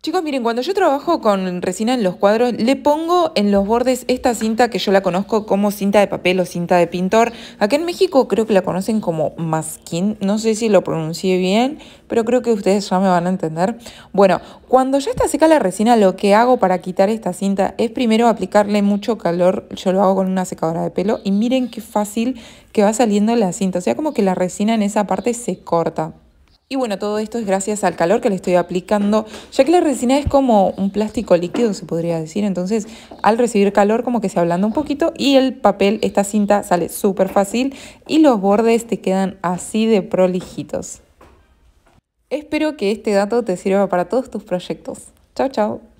Chicos, miren, cuando yo trabajo con resina en los cuadros, le pongo en los bordes esta cinta que yo la conozco como cinta de papel o cinta de pintor. Acá en México creo que la conocen como masking. no sé si lo pronuncié bien, pero creo que ustedes ya me van a entender. Bueno, cuando ya está seca la resina, lo que hago para quitar esta cinta es primero aplicarle mucho calor, yo lo hago con una secadora de pelo, y miren qué fácil que va saliendo la cinta, o sea, como que la resina en esa parte se corta. Y bueno, todo esto es gracias al calor que le estoy aplicando, ya que la resina es como un plástico líquido, se podría decir, entonces al recibir calor como que se ablanda un poquito y el papel, esta cinta sale súper fácil y los bordes te quedan así de prolijitos. Espero que este dato te sirva para todos tus proyectos. Chao, chao.